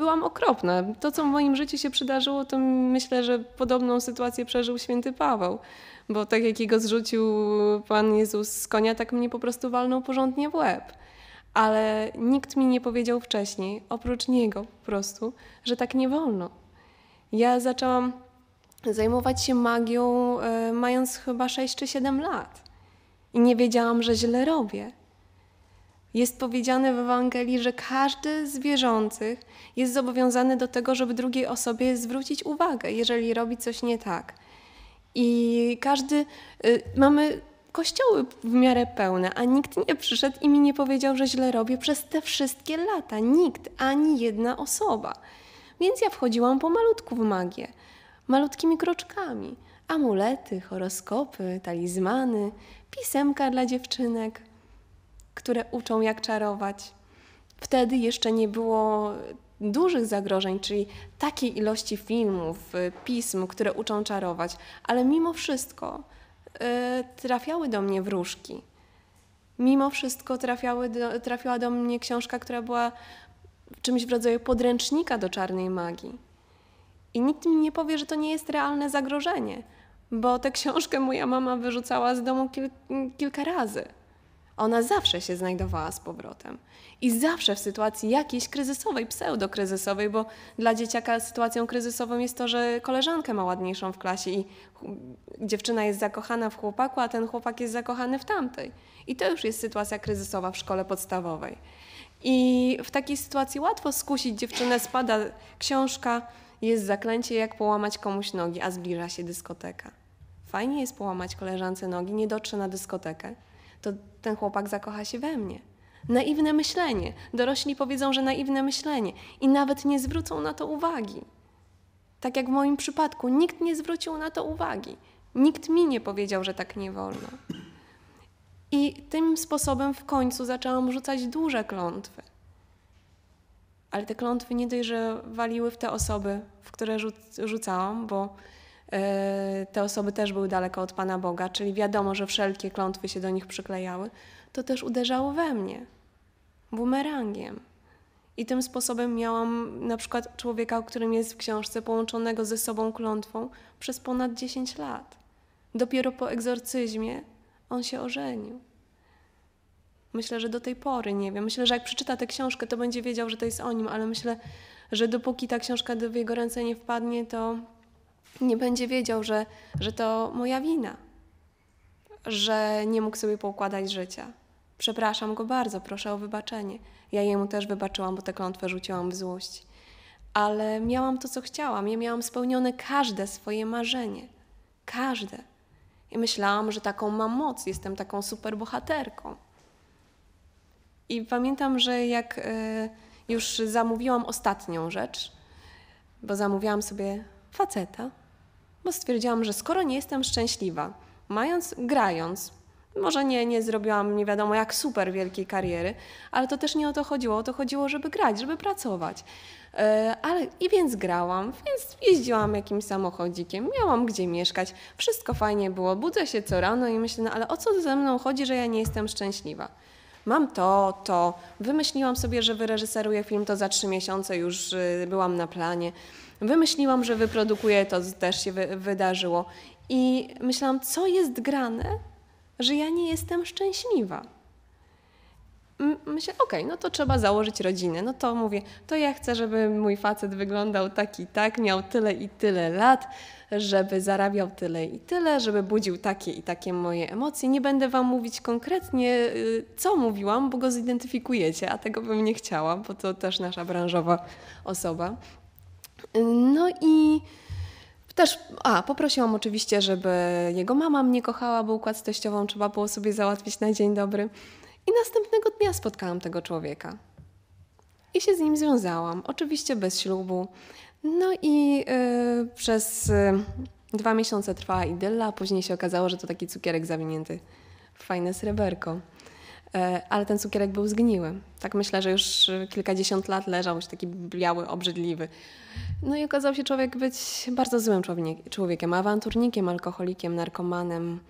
byłam okropna. To, co w moim życiu się przydarzyło, to myślę, że podobną sytuację przeżył święty Paweł. Bo tak jak jego zrzucił Pan Jezus z konia, tak mnie po prostu walnął porządnie w łeb. Ale nikt mi nie powiedział wcześniej, oprócz niego po prostu, że tak nie wolno. Ja zaczęłam zajmować się magią, e, mając chyba 6 czy 7 lat. I nie wiedziałam, że źle robię. Jest powiedziane w Ewangelii, że każdy z wierzących jest zobowiązany do tego, żeby drugiej osobie zwrócić uwagę, jeżeli robi coś nie tak. I każdy, y, mamy kościoły w miarę pełne, a nikt nie przyszedł i mi nie powiedział, że źle robię przez te wszystkie lata. Nikt, ani jedna osoba. Więc ja wchodziłam po malutku w magię, malutkimi kroczkami. Amulety, horoskopy, talizmany, pisemka dla dziewczynek, które uczą, jak czarować. Wtedy jeszcze nie było dużych zagrożeń, czyli takiej ilości filmów, y, pism, które uczą czarować, ale mimo wszystko yy, trafiały do mnie wróżki. Mimo wszystko trafiały do, trafiła do mnie książka, która była czymś w rodzaju podręcznika do czarnej magii. I nikt mi nie powie, że to nie jest realne zagrożenie, bo tę książkę moja mama wyrzucała z domu kil kilka razy ona zawsze się znajdowała z powrotem. I zawsze w sytuacji jakiejś kryzysowej, pseudokryzysowej, bo dla dzieciaka sytuacją kryzysową jest to, że koleżankę ma ładniejszą w klasie i dziewczyna jest zakochana w chłopaku, a ten chłopak jest zakochany w tamtej. I to już jest sytuacja kryzysowa w szkole podstawowej. I w takiej sytuacji łatwo skusić dziewczynę, spada książka, jest zaklęcie, jak połamać komuś nogi, a zbliża się dyskoteka. Fajnie jest połamać koleżance nogi, nie dotrze na dyskotekę, to ten chłopak zakocha się we mnie. Naiwne myślenie. Dorośli powiedzą, że naiwne myślenie i nawet nie zwrócą na to uwagi. Tak jak w moim przypadku, nikt nie zwrócił na to uwagi. Nikt mi nie powiedział, że tak nie wolno. I tym sposobem w końcu zaczęłam rzucać duże klątwy. Ale te klątwy nie dość, że waliły w te osoby, w które rzucałam, bo E, te osoby też były daleko od Pana Boga, czyli wiadomo, że wszelkie klątwy się do nich przyklejały, to też uderzało we mnie bumerangiem. I tym sposobem miałam na przykład człowieka, którym jest w książce, połączonego ze sobą klątwą przez ponad 10 lat. Dopiero po egzorcyzmie on się ożenił. Myślę, że do tej pory nie wiem. Myślę, że jak przeczyta tę książkę, to będzie wiedział, że to jest o nim, ale myślę, że dopóki ta książka do jego ręce nie wpadnie, to nie będzie wiedział, że, że to moja wina, że nie mógł sobie poukładać życia. Przepraszam go bardzo, proszę o wybaczenie. Ja jemu też wybaczyłam, bo tę klątwę rzuciłam w złość. Ale miałam to, co chciałam. Ja miałam spełnione każde swoje marzenie. Każde. I myślałam, że taką mam moc, jestem taką super bohaterką. I pamiętam, że jak e, już zamówiłam ostatnią rzecz, bo zamówiłam sobie faceta, bo stwierdziłam, że skoro nie jestem szczęśliwa, mając, grając, może nie, nie zrobiłam nie wiadomo jak super wielkiej kariery, ale to też nie o to chodziło. O to chodziło, żeby grać, żeby pracować. E, ale i więc grałam, więc jeździłam jakimś samochodzikiem, miałam gdzie mieszkać, wszystko fajnie było. Budzę się co rano i myślę, no ale o co ze mną chodzi, że ja nie jestem szczęśliwa? Mam to, to. Wymyśliłam sobie, że wyreżyseruję film, to za trzy miesiące już y, byłam na planie wymyśliłam, że wyprodukuję, to też się wy wydarzyło. I myślałam, co jest grane, że ja nie jestem szczęśliwa. Myślę, okej, okay, no to trzeba założyć rodzinę. No to mówię, to ja chcę, żeby mój facet wyglądał tak i tak, miał tyle i tyle lat, żeby zarabiał tyle i tyle, żeby budził takie i takie moje emocje. Nie będę Wam mówić konkretnie, y, co mówiłam, bo go zidentyfikujecie, a tego bym nie chciała, bo to też nasza branżowa osoba. No i też, a poprosiłam oczywiście, żeby jego mama mnie kochała, bo układ z teściową trzeba było sobie załatwić na dzień dobry. I następnego dnia spotkałam tego człowieka. I się z nim związałam, oczywiście bez ślubu. No i yy, przez yy, dwa miesiące trwała idylla, a później się okazało, że to taki cukierek zawinięty w fajne sreberko. E, ale ten cukierek był zgniły. Tak myślę, że już kilkadziesiąt lat leżał, już taki biały, obrzydliwy. No i okazał się człowiek być bardzo złym człowiekiem, awanturnikiem, alkoholikiem, narkomanem.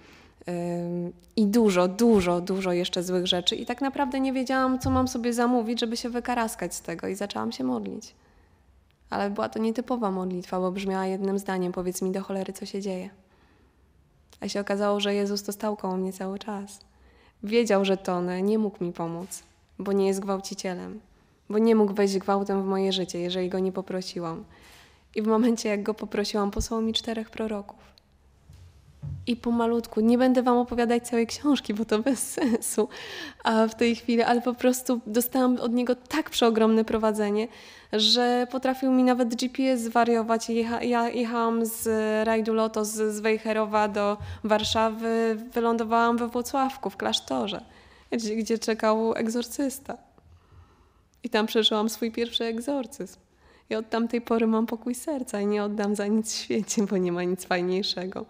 I dużo, dużo, dużo jeszcze złych rzeczy. I tak naprawdę nie wiedziałam, co mam sobie zamówić, żeby się wykaraskać z tego. I zaczęłam się modlić. Ale była to nietypowa modlitwa, bo brzmiała jednym zdaniem: powiedz mi do cholery, co się dzieje. A się okazało, że Jezus to stał koło mnie cały czas. Wiedział, że tonę, nie mógł mi pomóc, bo nie jest gwałcicielem, bo nie mógł wejść gwałtem w moje życie, jeżeli go nie poprosiłam. I w momencie, jak go poprosiłam, posłał mi czterech proroków i pomalutku. Nie będę Wam opowiadać całej książki, bo to bez sensu a w tej chwili, ale po prostu dostałam od niego tak przeogromne prowadzenie, że potrafił mi nawet GPS wariować. Jecha, ja jechałam z rajdu Lotos z Wejherowa do Warszawy, wylądowałam we Włocławku w klasztorze, gdzie, gdzie czekał egzorcysta. I tam przeżyłam swój pierwszy egzorcyzm. I od tamtej pory mam pokój serca i nie oddam za nic w świecie, bo nie ma nic fajniejszego.